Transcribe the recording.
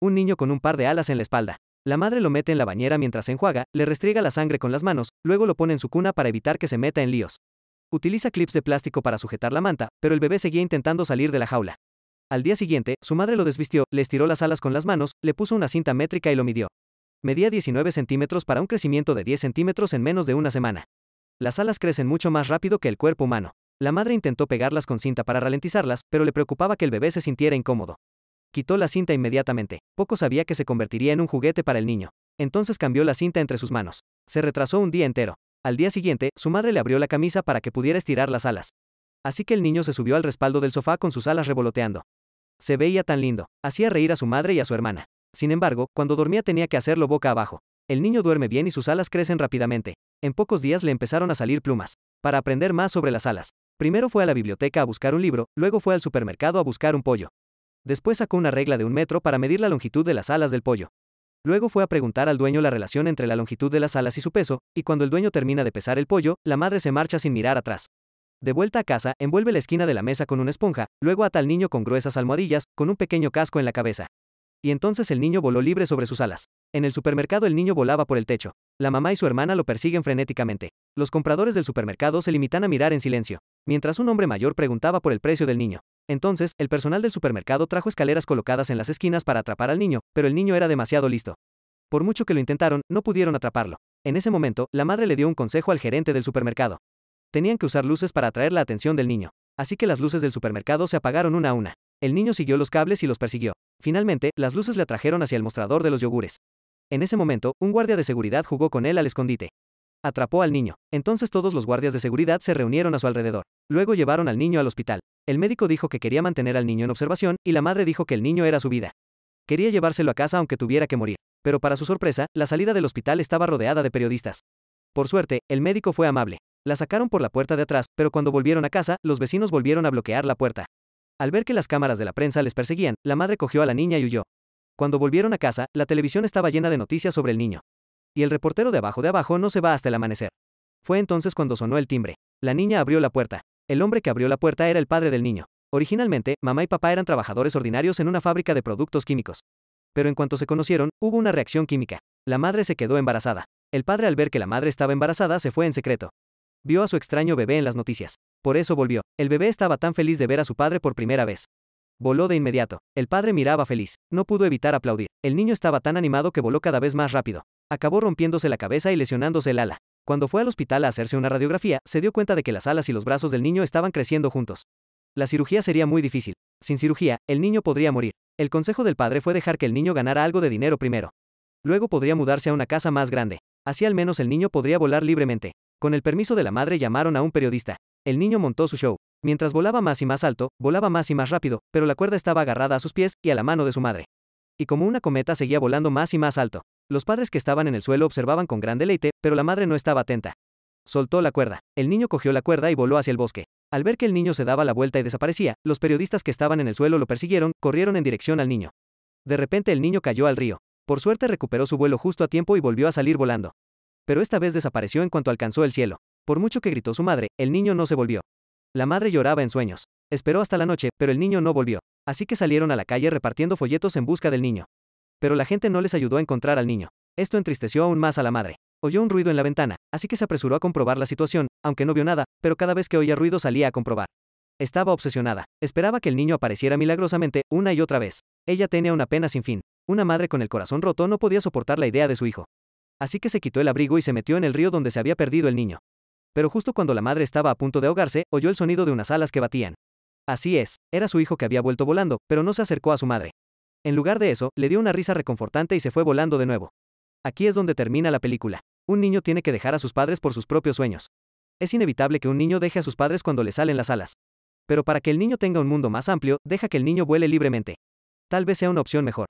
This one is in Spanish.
Un niño con un par de alas en la espalda. La madre lo mete en la bañera mientras se enjuaga, le restriega la sangre con las manos, luego lo pone en su cuna para evitar que se meta en líos. Utiliza clips de plástico para sujetar la manta, pero el bebé seguía intentando salir de la jaula. Al día siguiente, su madre lo desvistió, le estiró las alas con las manos, le puso una cinta métrica y lo midió. Medía 19 centímetros para un crecimiento de 10 centímetros en menos de una semana. Las alas crecen mucho más rápido que el cuerpo humano. La madre intentó pegarlas con cinta para ralentizarlas, pero le preocupaba que el bebé se sintiera incómodo. Quitó la cinta inmediatamente. Poco sabía que se convertiría en un juguete para el niño. Entonces cambió la cinta entre sus manos. Se retrasó un día entero. Al día siguiente, su madre le abrió la camisa para que pudiera estirar las alas. Así que el niño se subió al respaldo del sofá con sus alas revoloteando. Se veía tan lindo, hacía reír a su madre y a su hermana. Sin embargo, cuando dormía tenía que hacerlo boca abajo. El niño duerme bien y sus alas crecen rápidamente. En pocos días le empezaron a salir plumas. Para aprender más sobre las alas, primero fue a la biblioteca a buscar un libro, luego fue al supermercado a buscar un pollo. Después sacó una regla de un metro para medir la longitud de las alas del pollo. Luego fue a preguntar al dueño la relación entre la longitud de las alas y su peso, y cuando el dueño termina de pesar el pollo, la madre se marcha sin mirar atrás. De vuelta a casa, envuelve la esquina de la mesa con una esponja, luego ata al niño con gruesas almohadillas, con un pequeño casco en la cabeza. Y entonces el niño voló libre sobre sus alas. En el supermercado el niño volaba por el techo. La mamá y su hermana lo persiguen frenéticamente. Los compradores del supermercado se limitan a mirar en silencio, mientras un hombre mayor preguntaba por el precio del niño. Entonces, el personal del supermercado trajo escaleras colocadas en las esquinas para atrapar al niño, pero el niño era demasiado listo. Por mucho que lo intentaron, no pudieron atraparlo. En ese momento, la madre le dio un consejo al gerente del supermercado. Tenían que usar luces para atraer la atención del niño. Así que las luces del supermercado se apagaron una a una. El niño siguió los cables y los persiguió. Finalmente, las luces le atrajeron hacia el mostrador de los yogures. En ese momento, un guardia de seguridad jugó con él al escondite. Atrapó al niño. Entonces todos los guardias de seguridad se reunieron a su alrededor. Luego llevaron al niño al hospital. El médico dijo que quería mantener al niño en observación y la madre dijo que el niño era su vida. Quería llevárselo a casa aunque tuviera que morir. Pero para su sorpresa, la salida del hospital estaba rodeada de periodistas. Por suerte, el médico fue amable. La sacaron por la puerta de atrás, pero cuando volvieron a casa, los vecinos volvieron a bloquear la puerta. Al ver que las cámaras de la prensa les perseguían, la madre cogió a la niña y huyó. Cuando volvieron a casa, la televisión estaba llena de noticias sobre el niño. Y el reportero de abajo de abajo no se va hasta el amanecer. Fue entonces cuando sonó el timbre. La niña abrió la puerta. El hombre que abrió la puerta era el padre del niño. Originalmente, mamá y papá eran trabajadores ordinarios en una fábrica de productos químicos. Pero en cuanto se conocieron, hubo una reacción química. La madre se quedó embarazada. El padre al ver que la madre estaba embarazada se fue en secreto. Vio a su extraño bebé en las noticias. Por eso volvió. El bebé estaba tan feliz de ver a su padre por primera vez. Voló de inmediato. El padre miraba feliz. No pudo evitar aplaudir. El niño estaba tan animado que voló cada vez más rápido. Acabó rompiéndose la cabeza y lesionándose el ala. Cuando fue al hospital a hacerse una radiografía, se dio cuenta de que las alas y los brazos del niño estaban creciendo juntos. La cirugía sería muy difícil. Sin cirugía, el niño podría morir. El consejo del padre fue dejar que el niño ganara algo de dinero primero. Luego podría mudarse a una casa más grande. Así al menos el niño podría volar libremente. Con el permiso de la madre llamaron a un periodista. El niño montó su show. Mientras volaba más y más alto, volaba más y más rápido, pero la cuerda estaba agarrada a sus pies y a la mano de su madre. Y como una cometa seguía volando más y más alto. Los padres que estaban en el suelo observaban con gran deleite, pero la madre no estaba atenta. Soltó la cuerda. El niño cogió la cuerda y voló hacia el bosque. Al ver que el niño se daba la vuelta y desaparecía, los periodistas que estaban en el suelo lo persiguieron, corrieron en dirección al niño. De repente el niño cayó al río. Por suerte recuperó su vuelo justo a tiempo y volvió a salir volando. Pero esta vez desapareció en cuanto alcanzó el cielo. Por mucho que gritó su madre, el niño no se volvió. La madre lloraba en sueños. Esperó hasta la noche, pero el niño no volvió. Así que salieron a la calle repartiendo folletos en busca del niño. Pero la gente no les ayudó a encontrar al niño. Esto entristeció aún más a la madre. Oyó un ruido en la ventana, así que se apresuró a comprobar la situación, aunque no vio nada, pero cada vez que oía ruido salía a comprobar. Estaba obsesionada. Esperaba que el niño apareciera milagrosamente, una y otra vez. Ella tenía una pena sin fin. Una madre con el corazón roto no podía soportar la idea de su hijo. Así que se quitó el abrigo y se metió en el río donde se había perdido el niño. Pero justo cuando la madre estaba a punto de ahogarse, oyó el sonido de unas alas que batían. Así es, era su hijo que había vuelto volando, pero no se acercó a su madre. En lugar de eso, le dio una risa reconfortante y se fue volando de nuevo. Aquí es donde termina la película. Un niño tiene que dejar a sus padres por sus propios sueños. Es inevitable que un niño deje a sus padres cuando le salen las alas. Pero para que el niño tenga un mundo más amplio, deja que el niño vuele libremente. Tal vez sea una opción mejor.